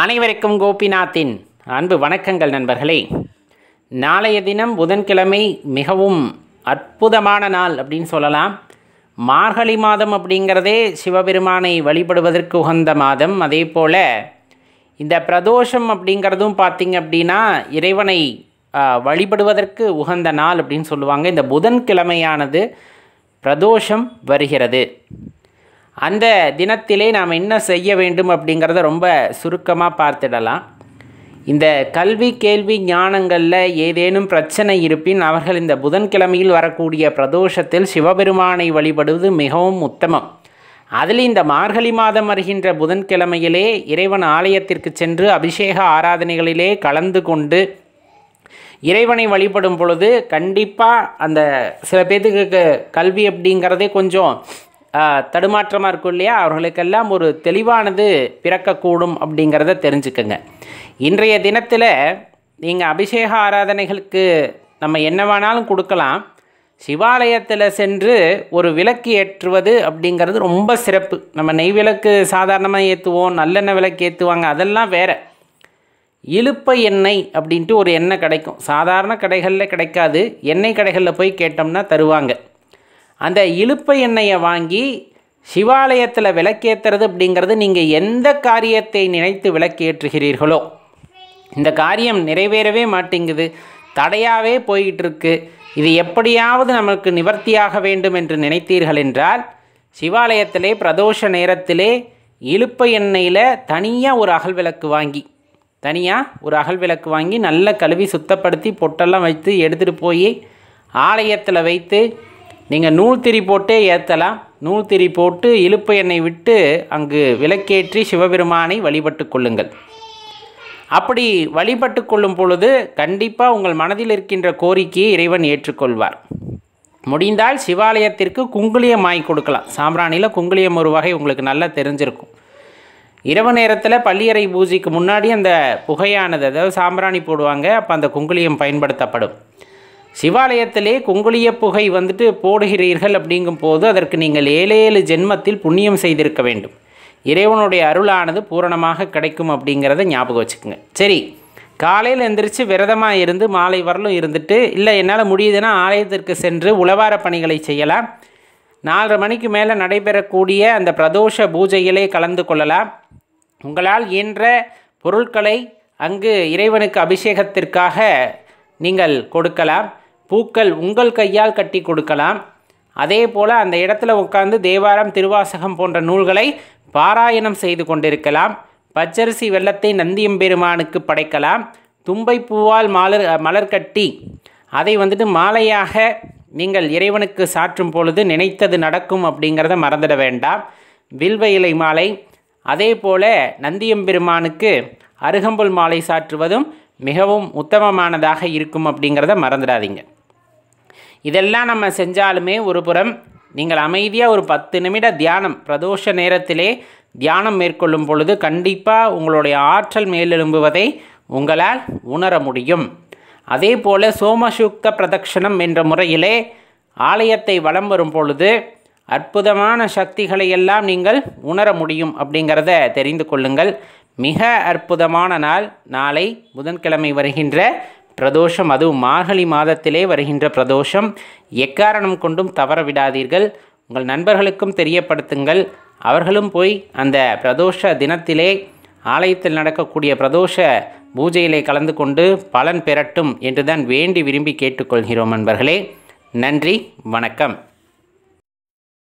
அனைவருக்கும் கோபிநாத்தின் அன்பு வணக்கங்கள் நண்பர்களே நாளைய தினம் புதன்கிழமை மிகவும் அற்புதமான நாள் அப்படின்னு சொல்லலாம் மார்கழி மாதம் அப்படிங்கிறதே சிவபெருமானை வழிபடுவதற்கு உகந்த மாதம் அதே போல் இந்த பிரதோஷம் அப்படிங்கிறதும் பார்த்திங்க அப்படின்னா இறைவனை வழிபடுவதற்கு உகந்த நாள் அப்படின்னு சொல்லுவாங்க இந்த புதன்கிழமையானது பிரதோஷம் வருகிறது அந்த தினத்திலே நாம் என்ன செய்ய வேண்டும் அப்படிங்கிறத ரொம்ப சுருக்கமாக பார்த்துடலாம் இந்த கல்வி கேள்வி ஞானங்களில் ஏதேனும் பிரச்சனை இருப்பின் அவர்கள் இந்த புதன்கிழமையில் வரக்கூடிய பிரதோஷத்தில் சிவபெருமானை வழிபடுவது மிகவும் உத்தமம் அதில் இந்த மார்கழி மாதம் வருகின்ற புதன்கிழமையிலே இறைவன் ஆலயத்திற்கு சென்று அபிஷேக ஆராதனைகளிலே கலந்து கொண்டு இறைவனை வழிபடும் பொழுது கண்டிப்பாக அந்த சில பேர்த்துக்கு கல்வி அப்படிங்கிறதே கொஞ்சம் தடுமாற்றமாக இருக்கும் இல்லையா அவர்களுக்கெல்லாம் ஒரு தெளிவானது பிறக்கக்கூடும் அப்படிங்கிறத தெரிஞ்சுக்கங்க இன்றைய தினத்தில் நீங்கள் அபிஷேக ஆராதனைகளுக்கு நம்ம என்ன வேணாலும் கொடுக்கலாம் சிவாலயத்தில் சென்று ஒரு விளக்கு ஏற்றுவது அப்படிங்கிறது ரொம்ப சிறப்பு நம்ம நெய் விளக்கு சாதாரணமாக ஏற்றுவோம் நல்லெண்ணெய் விளக்கு ஏற்றுவாங்க அதெல்லாம் வேறு இழுப்ப எண்ணெய் அப்படின்ட்டு ஒரு எண்ணெய் கிடைக்கும் சாதாரண கடைகளில் கிடைக்காது எண்ணெய் கடைகளில் போய் கேட்டோம்னா தருவாங்க அந்த இழுப்பு எண்ணெயை வாங்கி சிவாலயத்தில் விளக்கேற்றுறது அப்படிங்கிறது நீங்கள் எந்த காரியத்தை நினைத்து விளக்கேற்றுகிறீர்களோ இந்த காரியம் நிறைவேறவே மாட்டேங்குது தடையாகவே போய்கிட்டு இது எப்படியாவது நமக்கு நிவர்த்தியாக வேண்டும் என்று நினைத்தீர்கள் என்றால் சிவாலயத்திலே பிரதோஷ நேரத்திலே இழுப்பு எண்ணெயில் தனியாக ஒரு அகல் விளக்கு வாங்கி தனியாக ஒரு அகல் விளக்கு வாங்கி நல்லா கழுவி சுத்தப்படுத்தி பொட்டெல்லாம் வைத்து எடுத்துகிட்டு போய் ஆலயத்தில் வைத்து நீங்கள் நூல் திரி போட்டே ஏற்றலாம் நூல் திரி போட்டு இழுப்பு எண்ணெய் விட்டு அங்கு விளக்கேற்றி சிவபெருமானை வழிபட்டு கொள்ளுங்கள் அப்படி வழிபட்டு கொள்ளும் பொழுது கண்டிப்பாக உங்கள் மனதில் இருக்கின்ற கோரிக்கையை இறைவன் ஏற்றுக்கொள்வார் முடிந்தால் சிவாலயத்திற்கு குங்குளியம் வாங்கி கொடுக்கலாம் சாம்பிராணியில் குங்குளியம் ஒரு வகை உங்களுக்கு நல்லா தெரிஞ்சிருக்கும் இரவு நேரத்தில் பள்ளியறை பூஜைக்கு முன்னாடி அந்த புகையானது அதாவது சாம்பிராணி போடுவாங்க அப்போ அந்த குங்குளியம் பயன்படுத்தப்படும் சிவாலயத்திலே குங்குளிய புகை வந்துட்டு போடுகிறீர்கள் அப்படிங்கும் போது அதற்கு நீங்கள் ஏழேழு ஜென்மத்தில் புண்ணியம் செய்திருக்க வேண்டும் இறைவனுடைய அருளானது பூரணமாக கிடைக்கும் அப்படிங்கிறத ஞாபகம் வச்சுக்கோங்க சரி காலையில் எந்திரிச்சு விரதமாக இருந்து மாலை வரலும் இருந்துட்டு இல்லை என்னால் முடியுதுன்னா ஆலயத்திற்கு சென்று உளவார பணிகளை செய்யலாம் நாலரை மணிக்கு மேலே நடைபெறக்கூடிய அந்த பிரதோஷ பூஜையிலே கலந்து கொள்ளலாம் உங்களால் இயன்ற பொருட்களை அங்கு இறைவனுக்கு அபிஷேகத்திற்காக நீங்கள் கொடுக்கலாம் பூக்கள் உங்கள் கையால் கட்டி கொடுக்கலாம் அதே போல் அந்த இடத்துல உட்கார்ந்து தேவாரம் திருவாசகம் போன்ற நூல்களை பாராயணம் செய்து கொண்டிருக்கலாம் பச்சரிசி வெள்ளத்தை நந்தியம்பெருமானுக்கு படைக்கலாம் தும்பை பூவால் மலர் மலர் கட்டி அதை வந்துட்டு மாலையாக நீங்கள் இறைவனுக்கு சாற்றும் பொழுது நினைத்தது நடக்கும் அப்படிங்கிறத மறந்துட வேண்டாம் வில்வ இலை மாலை அதே போல் நந்தியம்பெருமானுக்கு அருகம்புல் மாலை சாற்றுவதும் மிகவும் உத்தமமானதாக இருக்கும் அப்படிங்கிறத மறந்துடாதீங்க இதெல்லாம் நம்ம செஞ்சாலுமே ஒரு புறம் நீங்கள் அமைதியாக ஒரு பத்து நிமிட தியானம் பிரதோஷ நேரத்திலே தியானம் மேற்கொள்ளும் பொழுது கண்டிப்பாக உங்களுடைய ஆற்றல் மேலெழும்புவதை உங்களால் உணர முடியும் அதே போல் சோமசுக்த பிரதக்ஷணம் என்ற முறையிலே ஆலயத்தை வலம் வரும் பொழுது அற்புதமான சக்திகளை எல்லாம் நீங்கள் உணர முடியும் அப்படிங்கிறத தெரிந்து கொள்ளுங்கள் மிக அற்புதமான நாள் நாளை புதன்கிழமை வருகின்ற பிரதோஷம் அதுவும் மார்கழி மாதத்திலே வருகின்ற பிரதோஷம் எக்காரணம் கொண்டும் தவற விடாதீர்கள் உங்கள் நண்பர்களுக்கும் தெரியப்படுத்துங்கள் அவர்களும் போய் அந்த பிரதோஷ தினத்திலே ஆலயத்தில் நடக்கக்கூடிய பிரதோஷ பூஜையிலே கலந்து கொண்டு பலன் பெறட்டும் என்றுதான் வேண்டி விரும்பி கேட்டுக்கொள்கிறோம் நண்பர்களே நன்றி வணக்கம்